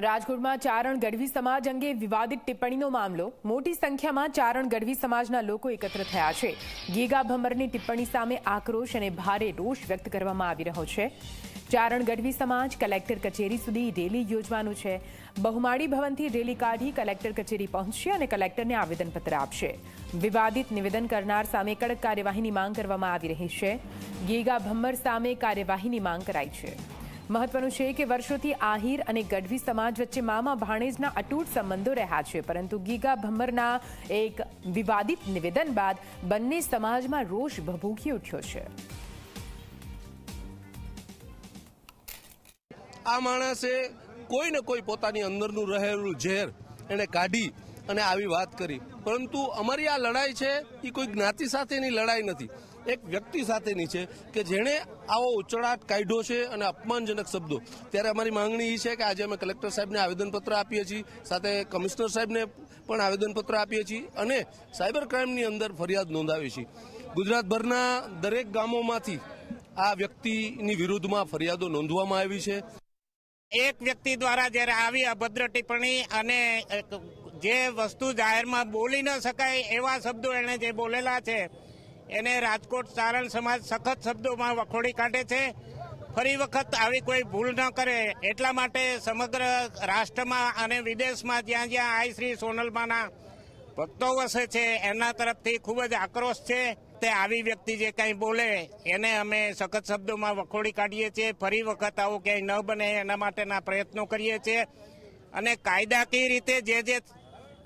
રાજકોટમાં ચારણ ગઢવી સમાજ અંગે વિવાદિત ટિપ્પણીનો મામલો મોટી સંખ્યામાં ચારણ ગઢવી સમાજના લોકો એકત્ર થયા છે ગીગા ભમરની ટિપ્પણી સામે આક્રોશ અને ભારે રોષ વ્યક્ત કરવામાં આવી રહ્યો છે ચારણ ગઢવી સમાજ કલેક્ટર કચેરી સુધી રેલી યોજવાનું છે બહુમાળી ભવનથી રેલી કાઢી કલેક્ટર કચેરી પહોંચશે અને કલેક્ટરને આવેદનપત્ર આપશે વિવાદિત નિવેદન કરનાર સામે કડક કાર્યવાહીની માંગ કરવામાં આવી રહી છે ગીગા ભમ્મર સામે કાર્યવાહીની માંગ કરાઈ છે મહત્વનું છે કે વર્ષોથી આહિર અને ગઢવી સમાજ વચ્ચે મામા ભાણેજના અતૂટ સંબંધો રહ્યા છે પરંતુ ગીગા ભમ્મરના એક વિવાદિત નિવેદન બાદ બંને સમાજમાં રોષ ભભૂકી ઉઠ્યો છે આ માણસે કોઈ ને કોઈ પોતાની અંદરનું રહેલું ઝેર એને કાઢી અને આવી વાત કરી પરંતુ અમારી આ લડાઈ છે એ કોઈ જ્ઞાતિ સાથેની લડાઈ નથી એક વ્યક્તિ સાથેની છે કે જેણે આવો ઉચળાટ કાઢ્યો છે અને અપમાનજનક શબ્દો ત્યારે અમારી માંગણી એ છે કે આજે અમે કલેક્ટર સાહેબને આવેદનપત્ર આપીએ છીએ સાથે કમિશનર સાહેબને પણ આવેદનપત્ર આપીએ છીએ અને સાયબર ક્રાઇમની અંદર ફરિયાદ નોંધાવી છે ગુજરાતભરના દરેક ગામોમાંથી આ વ્યક્તિની વિરુદ્ધમાં ફરિયાદો નોંધવામાં આવી છે એક વ્યક્તિ દ્વારા જ્યારે આવી અભદ્ર ટિપ્પણી અને જે વસ્તુ જાહેરમાં બોલી ન શકાય એવા શબ્દો એણે જે બોલેલા છે એને રાજકોટ સારણ સમાજ સખત શબ્દોમાં વખોડી કાઢે છે ફરી વખત આવી કોઈ ભૂલ ન કરે એટલા માટે સમગ્ર રાષ્ટ્રમાં અને વિદેશમાં જ્યાં જ્યાં આઈ શ્રી સોનલમાના ભક્તો વસે છે એના તરફથી ખૂબ જ આક્રોશ છે તે આવી વ્યક્તિ જે કંઈ બોલે એને અમે સખત શબ્દોમાં વખોડી કાઢીએ છીએ ફરી વખત આવું ક્યાંય ન બને એના માટેના પ્રયત્નો કરીએ છીએ અને કાયદાકીય રીતે જે જે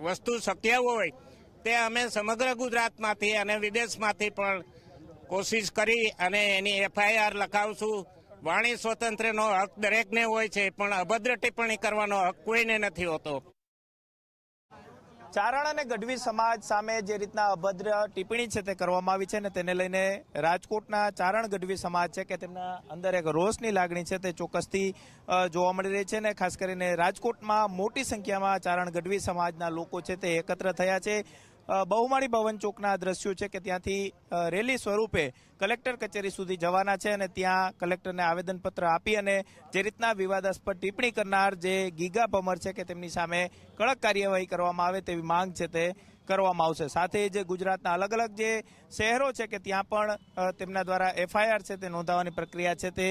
વસ્તુ શક્ય હોય તે અમે સમગ્ર ગુજરાતમાંથી અને વિદેશમાંથી પણ કોશિશ કરી અને એની એફઆઈઆર લખાવશું વાણી સ્વતંત્રનો હક દરેકને હોય છે પણ અભદ્ર ટિપ્પણી કરવાનો હક કોઈને નથી હોતો ચારણ અને ગઢવી સમાજ સામે જે રીતના અભદ્ર ટિપ્પણી છે તે કરવામાં આવી છે ને તેને લઈને રાજકોટના ચારણ ગઢવી સમાજ છે કે તેમના અંદર એક રોષની લાગણી છે તે ચોક્કસથી જોવા મળી રહી છે ને ખાસ કરીને રાજકોટમાં મોટી સંખ્યામાં ચારણ ગઢવી સમાજના લોકો છે તે એકત્ર થયા છે બહુમાળી ભવન ચોકના દ્રશ્યો છે કે ત્યાંથી રેલી સ્વરૂપે કલેક્ટર કચેરી સુધી જવાના છે અને ત્યાં કલેક્ટરને આવેદનપત્ર આપી અને જે રીતના વિવાદાસ્પદ ટિપ્પણી કરનાર જે ગીગા ભમર છે કે તેમની સામે કડક કાર્યવાહી કરવામાં આવે તેવી માંગ છે તે કરવામાં આવશે સાથે જે ગુજરાતના અલગ અલગ જે શહેરો છે કે ત્યાં પણ તેમના દ્વારા એફઆઈઆર છે તે નોંધાવવાની પ્રક્રિયા છે તે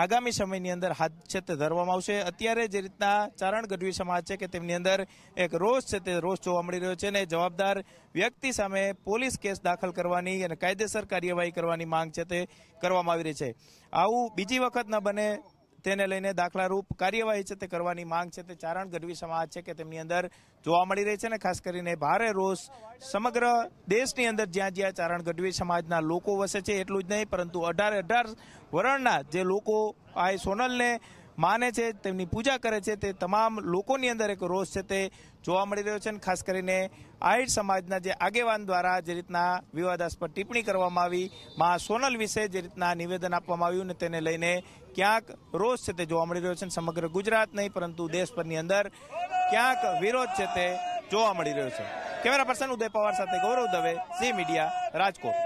આગામી સમયની અંદર હાથ છે તે ધરવામાં આવશે અત્યારે જે રીતના ચારણ ગઢવી સમાજ છે કે તેમની અંદર એક રોષ છે તે રોષ જોવા મળી રહ્યો છે અને જવાબદાર વ્યક્તિ સામે પોલીસ કેસ દાખલ કરવાની અને કાયદેસર કાર્યવાહી કરવાની માંગ છે તે કરવામાં આવી રહી છે આવું બીજી વખત ન બને તેને લઈને દાખલારૂપ કાર્યવાહી છે તે કરવાની માંગ છે તે ચારણ ગઢવી સમાજ છે કે તેમની અંદર જોવા મળી રહી છે ને ખાસ કરીને ભારે રોષ સમગ્ર દેશની અંદર જ્યાં જ્યાં ચારણ ગઢવી સમાજના લોકો વસે છે એટલું જ નહીં પરંતુ અઢાર અઢાર વરણના જે લોકો આ સોનલને માને છે તેમની પૂજા કરે છે તે તમામ લોકોની અંદર એક રોષ છે તે જોવા મળી રહ્યો છે અને ખાસ કરીને આહિર સમાજના જે આગેવાન દ્વારા જે રીતના વિવાદાસ્પદ ટિપ્પણી કરવામાં આવી મા સોનલ વિશે જે રીતના નિવેદન આપવામાં આવ્યું ને તેને લઈને ક્યાંક રોષ છે તે જોવા મળી રહ્યો છે સમગ્ર ગુજરાત નહીં પરંતુ દેશભરની અંદર ક્યાંક વિરોધ છે તે જોવા મળી રહ્યો છે કેમેરા પર્સન ઉદય પવાર સાથે ગૌરવ દવે સી મીડિયા રાજકોટ